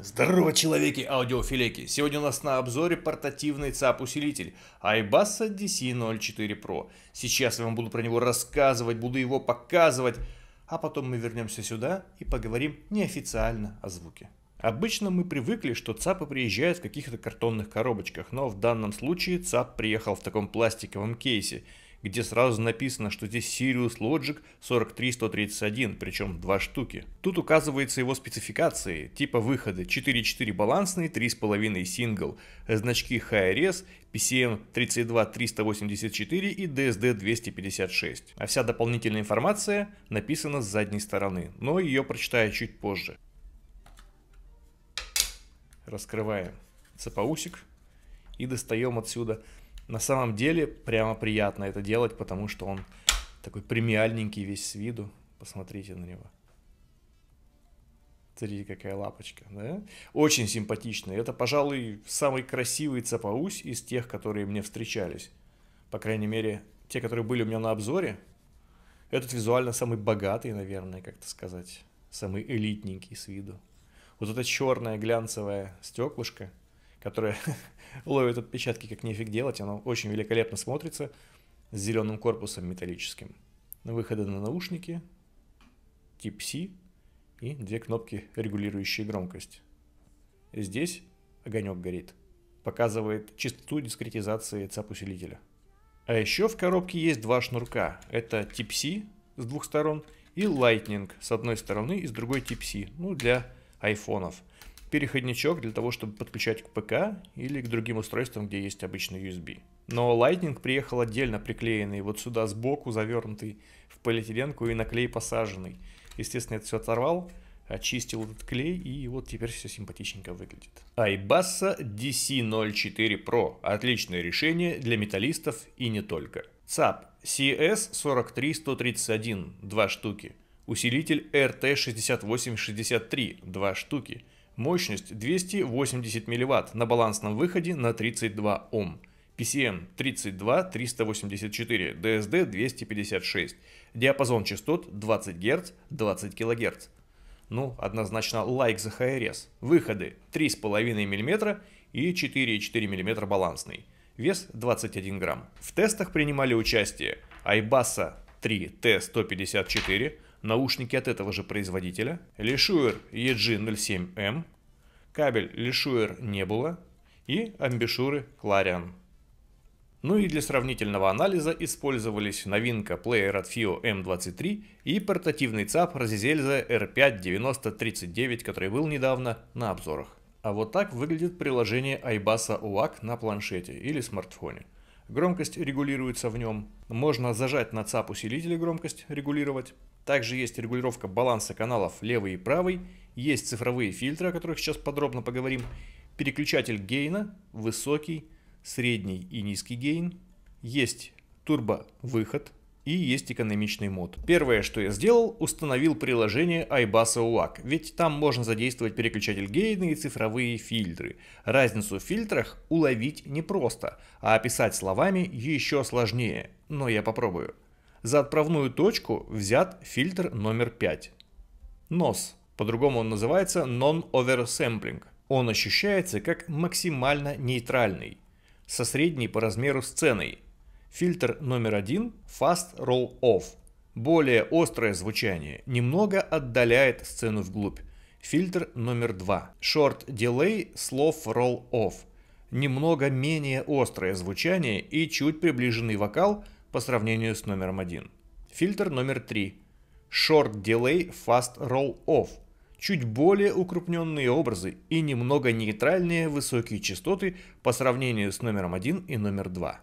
Здорово, человеки аудиофилеки! Сегодня у нас на обзоре портативный ЦАП-усилитель iBassa DC04 Pro. Сейчас я вам буду про него рассказывать, буду его показывать, а потом мы вернемся сюда и поговорим неофициально о звуке. Обычно мы привыкли, что ЦАПы приезжают в каких-то картонных коробочках, но в данном случае ЦАП приехал в таком пластиковом кейсе – где сразу написано, что здесь Sirius Logic 43131, причем два штуки. Тут указывается его спецификации, типа выхода 4.4 балансный, 3.5 сингл, значки HRS, PCM 32384 и DSD 256. А вся дополнительная информация написана с задней стороны, но ее прочитаю чуть позже. Раскрываем цепоусик и достаем отсюда на самом деле прямо приятно это делать, потому что он такой премиальненький весь с виду. Посмотрите на него. Смотрите, какая лапочка, да? Очень симпатичный. Это, пожалуй, самый красивый цапаусь из тех, которые мне встречались. По крайней мере, те, которые были у меня на обзоре. Этот визуально самый богатый, наверное, как-то сказать. Самый элитненький с виду. Вот это черное глянцевое стеклышко – которая ловит отпечатки, как нефиг делать. Оно очень великолепно смотрится с зеленым корпусом металлическим. Выходы на наушники, тип C и две кнопки, регулирующие громкость. Здесь огонек горит. Показывает частоту дискретизации ЦАП-усилителя. А еще в коробке есть два шнурка. Это тип C с двух сторон и Lightning с одной стороны и с другой тип c ну для айфонов переходничок для того, чтобы подключать к ПК или к другим устройствам, где есть обычный USB. Но Lightning приехал отдельно приклеенный, вот сюда сбоку завернутый в полиэтиленку и на клей посаженный. Естественно, это все оторвал, очистил этот клей, и вот теперь все симпатичненько выглядит. Айбаса DC04 Pro – отличное решение для металлистов и не только. ЦАП CS43131 – два штуки. Усилитель RT6863 – два штуки. Мощность 280 мВт на балансном выходе на 32 Ом. PCM 32 384, DSD 256. Диапазон частот 20 Гц, 20 кГц. Ну, однозначно лайк за HRS. Выходы 3,5 мм и 4,4 мм балансный. Вес 21 грамм. В тестах принимали участие Айбаса 3Т154, наушники от этого же производителя, Лешуер EG07M, кабель Лешуер Nebula и амбишуры Clarion. Ну и для сравнительного анализа использовались новинка плеер от FIO M23 и портативный ЦАП Razizelza R59039, который был недавно на обзорах. А вот так выглядит приложение iBasa UAC на планшете или смартфоне. Громкость регулируется в нем. Можно зажать на ЦАП усилителя громкость регулировать. Также есть регулировка баланса каналов левый и правый, есть цифровые фильтры, о которых сейчас подробно поговорим, переключатель гейна, высокий, средний и низкий гейн, есть турбо-выход и есть экономичный мод. Первое, что я сделал, установил приложение iBus UAC, ведь там можно задействовать переключатель гейна и цифровые фильтры. Разницу в фильтрах уловить непросто, а описать словами еще сложнее, но я попробую. За отправную точку взят фильтр номер 5. Нос. По-другому он называется non-oversampling. Он ощущается как максимально нейтральный, со средней по размеру сценой. Фильтр номер один Fast Roll Off. Более острое звучание немного отдаляет сцену вглубь. Фильтр номер два Short Delay slow Roll Off. Немного менее острое звучание и чуть приближенный вокал – по сравнению с номером 1. Фильтр номер 3. Short Delay Fast Roll Off. Чуть более укрупненные образы и немного нейтральные высокие частоты по сравнению с номером 1 и номер 2.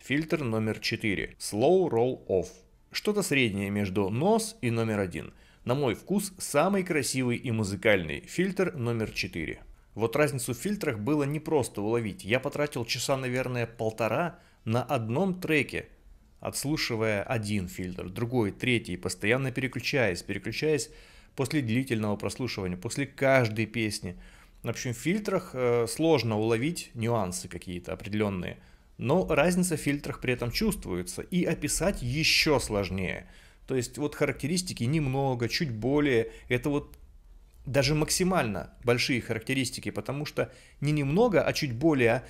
Фильтр номер 4. Slow Roll Off. Что-то среднее между нос и номер 1. На мой вкус, самый красивый и музыкальный фильтр номер 4. Вот разницу в фильтрах было непросто уловить. Я потратил часа, наверное, полтора на одном треке – отслушивая один фильтр, другой, третий, постоянно переключаясь, переключаясь после длительного прослушивания, после каждой песни. В общем, в фильтрах э, сложно уловить нюансы какие-то определенные, но разница в фильтрах при этом чувствуется и описать еще сложнее. То есть вот характеристики немного, чуть более, это вот даже максимально большие характеристики, потому что не немного, а чуть более,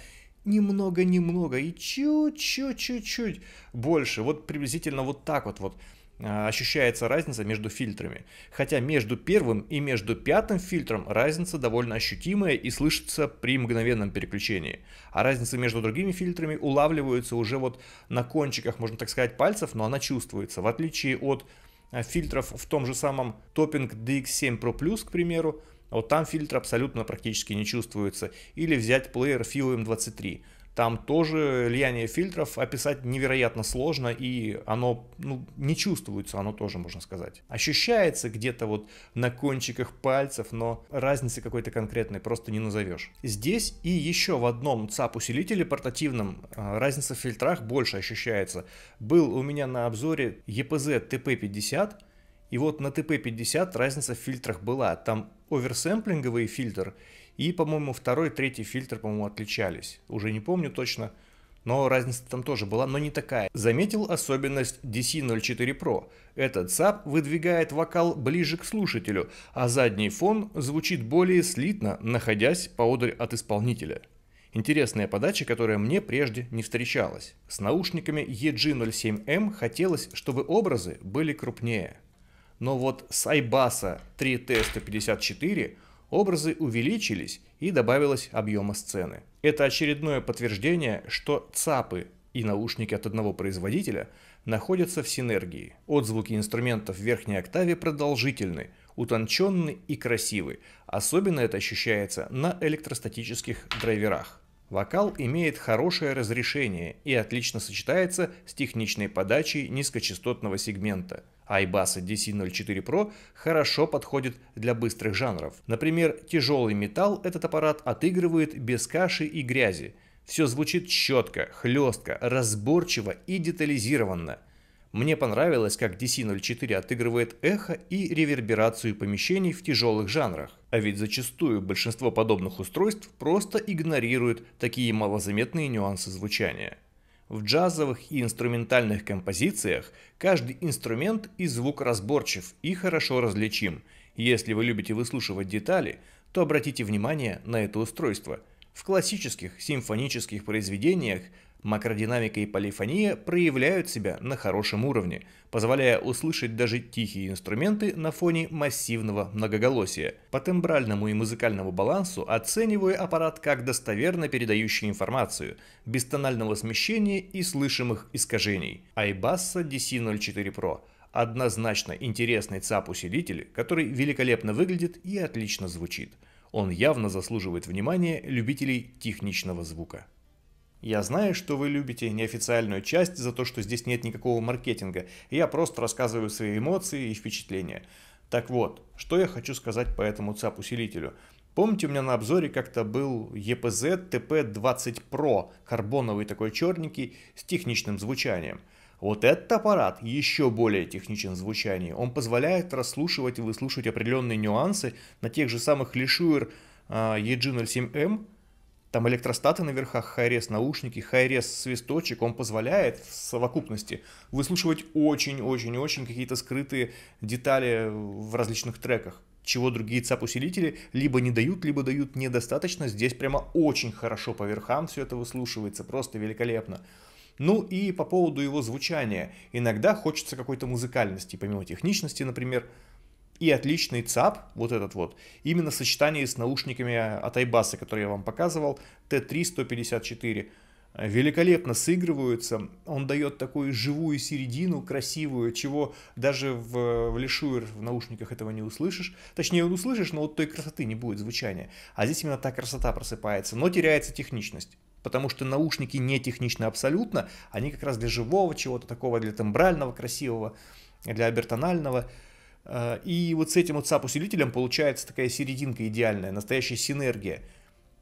немного-немного и чуть-чуть-чуть-чуть больше. Вот приблизительно вот так вот вот а, ощущается разница между фильтрами. Хотя между первым и между пятым фильтром разница довольно ощутимая и слышится при мгновенном переключении. А разница между другими фильтрами улавливается уже вот на кончиках, можно так сказать, пальцев, но она чувствуется. В отличие от а, фильтров в том же самом Topping DX7 Pro Plus, к примеру, а вот там фильтр абсолютно практически не чувствуется. Или взять плеер FIOM23. Эм там тоже влияние фильтров описать невероятно сложно, и оно ну, не чувствуется, оно тоже, можно сказать. Ощущается где-то вот на кончиках пальцев, но разницы какой-то конкретной просто не назовешь. Здесь и еще в одном ЦАП-усилителе портативном э, разница в фильтрах больше ощущается. Был у меня на обзоре EPZ TP50, и вот на TP50 разница в фильтрах была. Там оверсэмплинговый фильтр и, по-моему, второй, третий фильтр, по-моему, отличались. Уже не помню точно, но разница там тоже была, но не такая. Заметил особенность DC04 Pro. Этот SAP выдвигает вокал ближе к слушателю, а задний фон звучит более слитно, находясь поодаль от исполнителя. Интересная подача, которая мне прежде не встречалась. С наушниками EG07M хотелось, чтобы образы были крупнее. Но вот с Айбаса 3 t 154 образы увеличились и добавилось объема сцены. Это очередное подтверждение, что ЦАПы и наушники от одного производителя находятся в синергии. Отзвуки инструментов в верхней октаве продолжительны, утонченны и красивы. Особенно это ощущается на электростатических драйверах. Вокал имеет хорошее разрешение и отлично сочетается с техничной подачей низкочастотного сегмента. iBass DC04 Pro хорошо подходит для быстрых жанров. Например, тяжелый металл этот аппарат отыгрывает без каши и грязи. Все звучит четко, хлестко, разборчиво и детализированно. Мне понравилось, как DC-04 отыгрывает эхо и реверберацию помещений в тяжелых жанрах. А ведь зачастую большинство подобных устройств просто игнорируют такие малозаметные нюансы звучания. В джазовых и инструментальных композициях каждый инструмент и звук разборчив и хорошо различим. Если вы любите выслушивать детали, то обратите внимание на это устройство. В классических симфонических произведениях Макродинамика и полифония проявляют себя на хорошем уровне, позволяя услышать даже тихие инструменты на фоне массивного многоголосия. По тембральному и музыкальному балансу оцениваю аппарат как достоверно передающий информацию, без тонального смещения и слышимых искажений. Айбасса DC04 Pro – однозначно интересный ЦАП-усилитель, который великолепно выглядит и отлично звучит. Он явно заслуживает внимания любителей техничного звука. Я знаю, что вы любите неофициальную часть за то, что здесь нет никакого маркетинга. Я просто рассказываю свои эмоции и впечатления. Так вот, что я хочу сказать по этому ЦАП-усилителю. Помните, у меня на обзоре как-то был EPZ TP20 Pro, карбоновый такой черненький, с техничным звучанием. Вот этот аппарат еще более техничен в звучании. Он позволяет расслушивать и выслушивать определенные нюансы на тех же самых лишуер EG07M, а, там электростаты на верхах, хайрес наушники, хайрес свисточек, он позволяет в совокупности выслушивать очень-очень-очень какие-то скрытые детали в различных треках чего другие ЦАП-усилители либо не дают, либо дают недостаточно. Здесь прямо очень хорошо по верхам все это выслушивается, просто великолепно. Ну и по поводу его звучания. Иногда хочется какой-то музыкальности, помимо техничности, например, и отличный ЦАП, вот этот вот, именно в сочетании с наушниками от Айбаса, которые я вам показывал, T3-154. Великолепно сыгрываются, он дает такую живую середину, красивую, чего даже в, в лишуер в наушниках этого не услышишь. Точнее, услышишь, но вот той красоты не будет звучания. А здесь именно та красота просыпается, но теряется техничность потому что наушники не техничны абсолютно, они как раз для живого чего-то такого, для тембрального красивого, для обертонального. Э, и вот с этим вот SAP-усилителем получается такая серединка идеальная, настоящая синергия –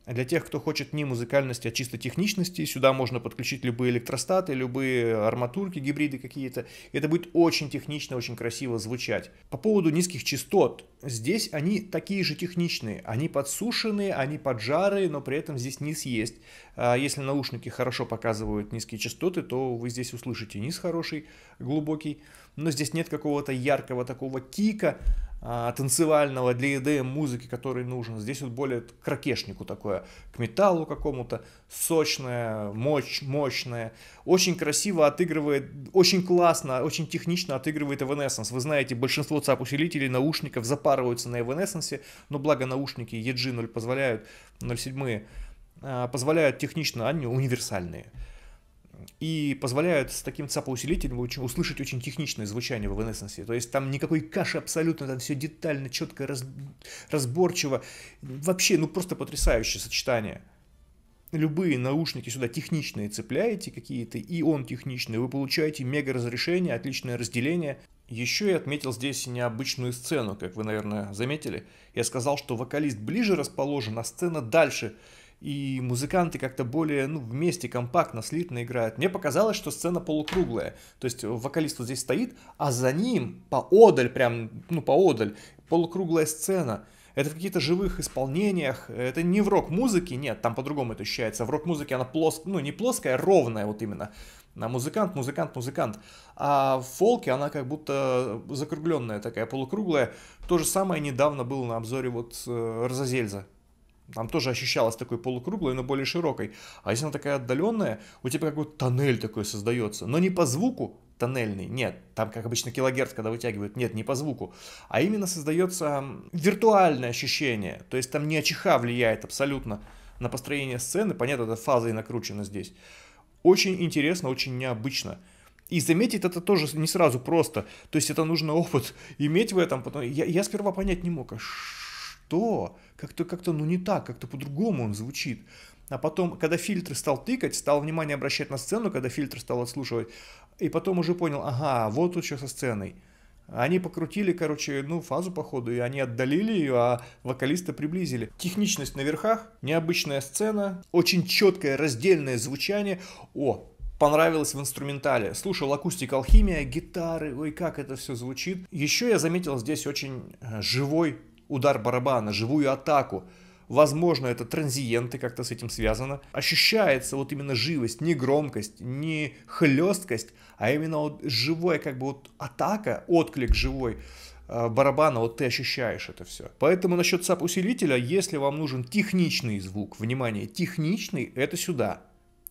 для тех, кто хочет не музыкальности, а чисто техничности, сюда можно подключить любые электростаты, любые арматурки, гибриды какие-то. Это будет очень технично, очень красиво звучать. По поводу низких частот. Здесь они такие же техничные. Они подсушенные, они поджарые, но при этом здесь низ есть. А если наушники хорошо показывают низкие частоты, то вы здесь услышите низ хороший, глубокий. Но здесь нет какого-то яркого такого кика, а, танцевального, для EDM музыки, который нужен. Здесь вот более к ракешнику такое, к металлу какому-то, сочное, мощь, мощное. Очень красиво отыгрывает, очень классно, очень технично отыгрывает Evanescence. Вы знаете, большинство цап-усилителей, наушников запарываются на Evanescence, но благо наушники EG0 позволяют, 07 а, позволяют технично, они универсальные и позволяют с таким цапоусилителем услышать очень техничное звучание в Evanescence. То есть там никакой каши абсолютно, там все детально, четко, раз, разборчиво. Вообще, ну просто потрясающее сочетание. Любые наушники сюда техничные цепляете какие-то, и он техничный. Вы получаете мега разрешение, отличное разделение. Еще я отметил здесь необычную сцену, как вы, наверное, заметили. Я сказал, что вокалист ближе расположен, а сцена дальше – и музыканты как-то более ну, вместе, компактно, слитно играют. Мне показалось, что сцена полукруглая. То есть вокалист вот здесь стоит, а за ним поодаль, прям, ну, поодаль, полукруглая сцена. Это в каких-то живых исполнениях, это не в рок-музыке, нет, там по-другому это ощущается. В рок-музыке она плоская, ну не плоская, а ровная вот именно. На музыкант, музыкант, музыкант. А в фолке она как будто закругленная такая, полукруглая. То же самое недавно было на обзоре вот э, там тоже ощущалось такой полукруглой, но более широкой. А если она такая отдаленная, у тебя как то тоннель такой создается. Но не по звуку тоннельный, нет. Там, как обычно, килогерц, когда вытягивают, нет, не по звуку. А именно создается виртуальное ощущение. То есть там не очиха влияет абсолютно на построение сцены. Понятно, это и накручено здесь. Очень интересно, очень необычно. И заметить это тоже не сразу просто. То есть это нужно опыт иметь в этом. Потом... Я, я сперва понять не мог, а что? Как-то, как-то, ну не так, как-то по-другому он звучит. А потом, когда фильтр стал тыкать, стал внимание обращать на сцену, когда фильтр стал отслушивать, и потом уже понял, ага, вот тут что со сценой. Они покрутили, короче, ну, фазу, походу, и они отдалили ее, а вокалиста приблизили. Техничность на верхах, необычная сцена, очень четкое раздельное звучание. О, понравилось в инструментале. Слушал акустик алхимия, гитары, ой, как это все звучит. Еще я заметил здесь очень э, живой удар барабана, живую атаку. Возможно, это транзиенты, как-то с этим связано. Ощущается вот именно живость, не громкость, не хлесткость, а именно вот живое, как бы вот атака, отклик живой э, барабана, вот ты ощущаешь это все. Поэтому насчет сап-усилителя, если вам нужен техничный звук, внимание, техничный, это сюда.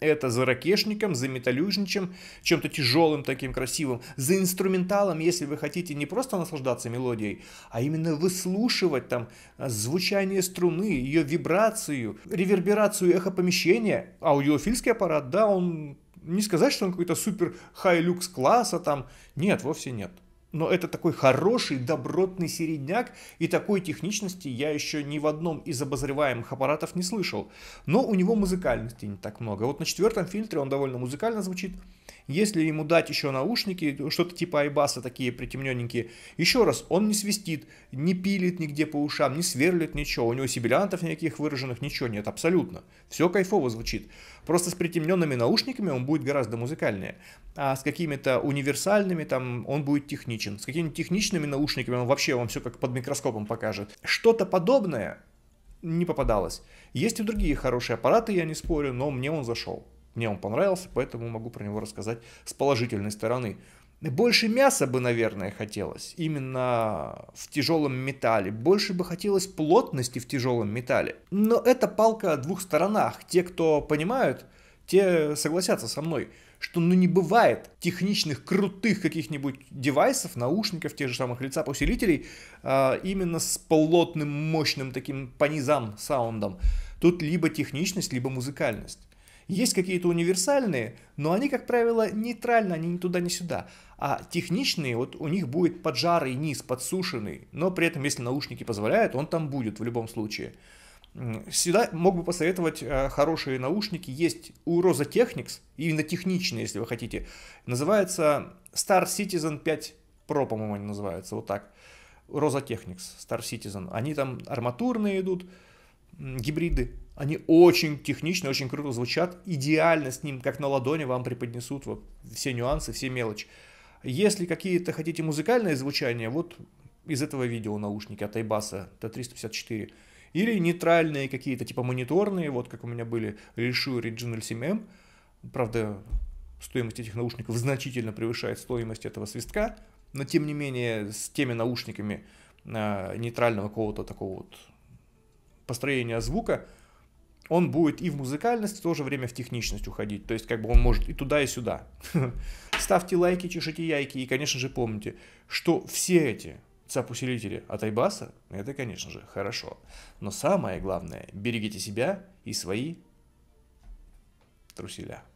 Это за ракешником, за металюжничем, чем-то тяжелым таким красивым, за инструменталом, если вы хотите не просто наслаждаться мелодией, а именно выслушивать там э, звучание струны, ее вибрацию, реверберацию эхопомещения. Аудиофильский аппарат, да, он не сказать, что он какой-то супер хай-люкс класса там. Нет, вовсе нет но это такой хороший, добротный середняк, и такой техничности я еще ни в одном из обозреваемых аппаратов не слышал. Но у него музыкальности не так много. Вот на четвертом фильтре он довольно музыкально звучит, если ему дать еще наушники, что-то типа айбаса такие притемнененькие, еще раз, он не свистит, не пилит нигде по ушам, не сверлит ничего, у него сибилянтов никаких выраженных, ничего нет, абсолютно. Все кайфово звучит. Просто с притемненными наушниками он будет гораздо музыкальнее. А с какими-то универсальными там он будет техничен. С какими-то техничными наушниками он вообще вам все как под микроскопом покажет. Что-то подобное не попадалось. Есть и другие хорошие аппараты, я не спорю, но мне он зашел. Мне он понравился, поэтому могу про него рассказать с положительной стороны. Больше мяса бы, наверное, хотелось именно в тяжелом металле. Больше бы хотелось плотности в тяжелом металле. Но это палка о двух сторонах. Те, кто понимают, те согласятся со мной, что ну не бывает техничных крутых каких-нибудь девайсов, наушников, тех же самых лица усилителей, а, именно с плотным, мощным таким понизам саундом. Тут либо техничность, либо музыкальность. Есть какие-то универсальные, но они, как правило, нейтральны, они ни туда, ни сюда. А техничные, вот у них будет поджарый низ, подсушенный, но при этом, если наушники позволяют, он там будет в любом случае. Сюда мог бы посоветовать э, хорошие наушники. Есть у Rosa Technics, именно техничные, если вы хотите. Называется Star Citizen 5 Pro, по-моему, они называются, вот так. Rosa Technics, Star Citizen. Они там арматурные идут, гибриды они очень технично, очень круто звучат, идеально с ним, как на ладони, вам преподнесут вот все нюансы, все мелочи. Если какие-то хотите музыкальное звучание, вот из этого видео наушники от Айбаса Т354. Или нейтральные какие-то, типа мониторные, вот как у меня были Reissue Original 7M. Эм. Правда, стоимость этих наушников значительно превышает стоимость этого свистка, но тем не менее с теми наушниками а, нейтрального какого-то такого вот построения звука – он будет и в музыкальность, в то же время в техничность уходить. То есть, как бы он может и туда, и сюда. Ставьте лайки, чешите яйки. И, конечно же, помните, что все эти запусилители от Айбаса, это, конечно же, хорошо. Но самое главное, берегите себя и свои труселя.